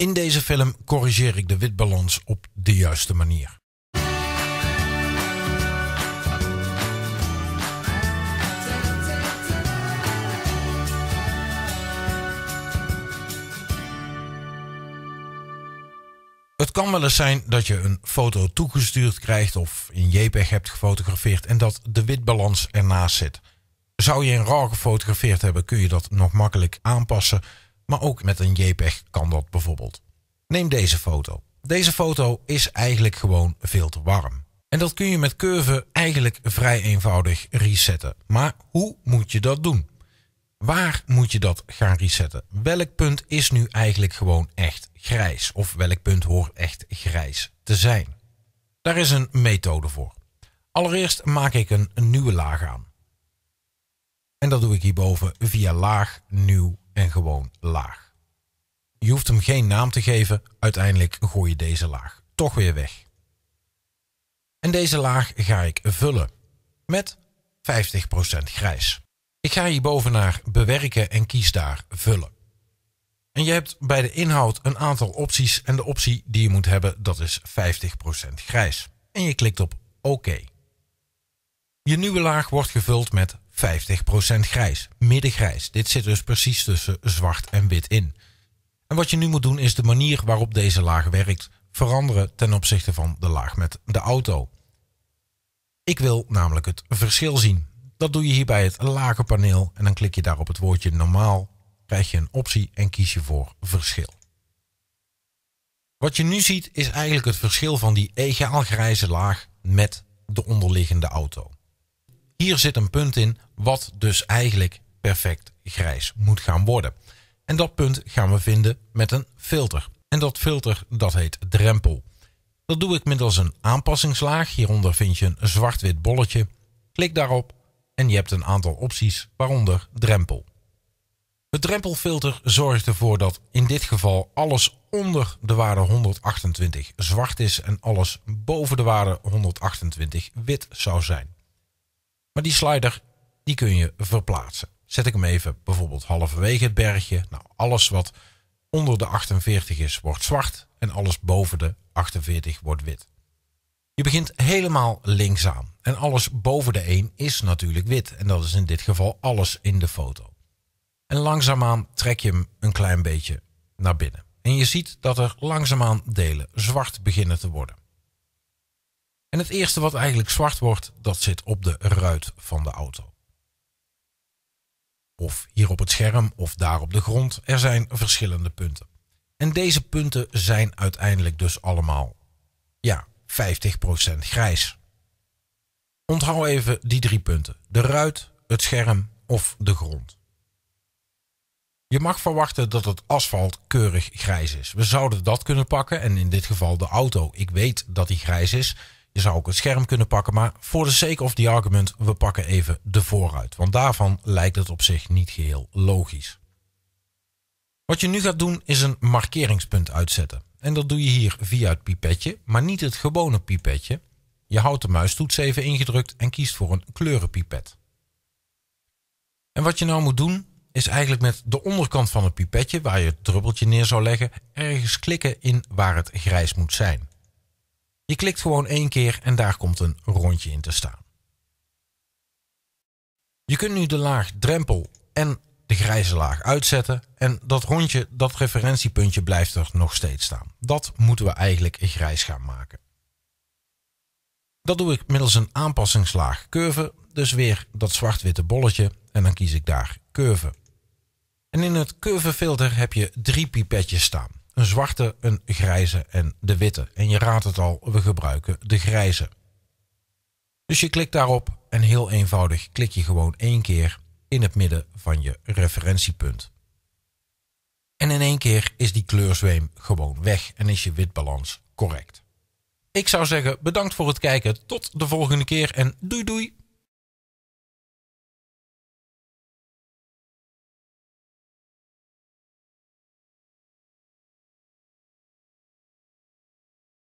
In deze film corrigeer ik de witbalans op de juiste manier. Het kan wel eens zijn dat je een foto toegestuurd krijgt of in JPEG hebt gefotografeerd en dat de witbalans ernaast zit. Zou je in RAW gefotografeerd hebben, kun je dat nog makkelijk aanpassen maar ook met een JPEG kan dat bijvoorbeeld. Neem deze foto. Deze foto is eigenlijk gewoon veel te warm. En dat kun je met Curve eigenlijk vrij eenvoudig resetten. Maar hoe moet je dat doen? Waar moet je dat gaan resetten? Welk punt is nu eigenlijk gewoon echt grijs? Of welk punt hoort echt grijs te zijn? Daar is een methode voor. Allereerst maak ik een nieuwe laag aan. En dat doe ik hierboven via laag, nieuw, en gewoon laag. Je hoeft hem geen naam te geven, uiteindelijk gooi je deze laag toch weer weg. En deze laag ga ik vullen met 50% grijs. Ik ga hierboven naar bewerken en kies daar vullen. En je hebt bij de inhoud een aantal opties en de optie die je moet hebben dat is 50% grijs. En je klikt op OK. Je nieuwe laag wordt gevuld met 50% grijs, middengrijs. Dit zit dus precies tussen zwart en wit in. En wat je nu moet doen is de manier waarop deze laag werkt veranderen ten opzichte van de laag met de auto. Ik wil namelijk het verschil zien. Dat doe je hier bij het lagenpaneel en dan klik je daar op het woordje normaal, krijg je een optie en kies je voor verschil. Wat je nu ziet is eigenlijk het verschil van die egaal grijze laag met de onderliggende auto. Hier zit een punt in wat dus eigenlijk perfect grijs moet gaan worden. En dat punt gaan we vinden met een filter. En dat filter dat heet drempel. Dat doe ik middels een aanpassingslaag. Hieronder vind je een zwart-wit bolletje. Klik daarop en je hebt een aantal opties, waaronder drempel. Het drempelfilter zorgt ervoor dat in dit geval alles onder de waarde 128 zwart is en alles boven de waarde 128 wit zou zijn. Maar die slider, die kun je verplaatsen. Zet ik hem even bijvoorbeeld halverwege het bergje. Nou, alles wat onder de 48 is, wordt zwart. En alles boven de 48 wordt wit. Je begint helemaal linksaan. En alles boven de 1 is natuurlijk wit. En dat is in dit geval alles in de foto. En langzaamaan trek je hem een klein beetje naar binnen. En je ziet dat er langzaamaan delen zwart beginnen te worden. En het eerste wat eigenlijk zwart wordt, dat zit op de ruit van de auto. Of hier op het scherm of daar op de grond. Er zijn verschillende punten. En deze punten zijn uiteindelijk dus allemaal, ja, 50% grijs. Onthoud even die drie punten. De ruit, het scherm of de grond. Je mag verwachten dat het asfalt keurig grijs is. We zouden dat kunnen pakken en in dit geval de auto. Ik weet dat die grijs is, je zou ook het scherm kunnen pakken, maar voor de sake of the argument, we pakken even de vooruit. Want daarvan lijkt het op zich niet geheel logisch. Wat je nu gaat doen is een markeringspunt uitzetten. En dat doe je hier via het pipetje, maar niet het gewone pipetje. Je houdt de muistoets even ingedrukt en kiest voor een kleurenpipet. En wat je nou moet doen, is eigenlijk met de onderkant van het pipetje, waar je het druppeltje neer zou leggen, ergens klikken in waar het grijs moet zijn. Je klikt gewoon één keer en daar komt een rondje in te staan. Je kunt nu de laag drempel en de grijze laag uitzetten en dat rondje, dat referentiepuntje blijft er nog steeds staan. Dat moeten we eigenlijk grijs gaan maken. Dat doe ik middels een aanpassingslaag curve, dus weer dat zwart-witte bolletje en dan kies ik daar curve. En in het curvefilter heb je drie pipetjes staan een zwarte, een grijze en de witte. En je raadt het al, we gebruiken de grijze. Dus je klikt daarop en heel eenvoudig klik je gewoon één keer in het midden van je referentiepunt. En in één keer is die kleurzweem gewoon weg en is je witbalans correct. Ik zou zeggen bedankt voor het kijken, tot de volgende keer en doei doei!